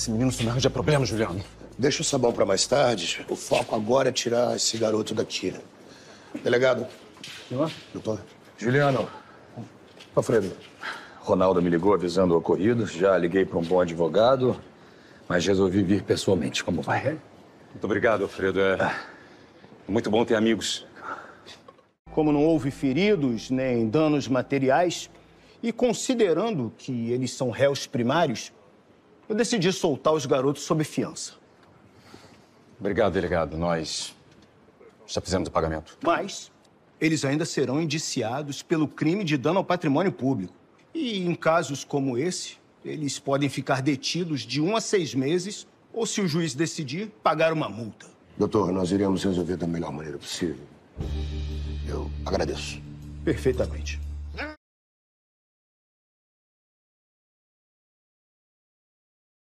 Esse menino só me arranja problema, Juliano. Deixa o sabão para mais tarde. O foco agora é tirar esse garoto daqui. Delegado. Senhor? Doutor. Juliano. Alfredo. Ronaldo me ligou avisando o ocorrido. Já liguei para um bom advogado, mas resolvi vir pessoalmente. Como vai? É? Muito obrigado, Alfredo. É ah. muito bom ter amigos. Como não houve feridos nem danos materiais, e considerando que eles são réus primários, eu decidi soltar os garotos sob fiança. Obrigado, delegado. Nós já fizemos o pagamento. Mas eles ainda serão indiciados pelo crime de dano ao patrimônio público. E em casos como esse, eles podem ficar detidos de um a seis meses ou, se o juiz decidir, pagar uma multa. Doutor, nós iremos resolver da melhor maneira possível. Eu agradeço. Perfeitamente.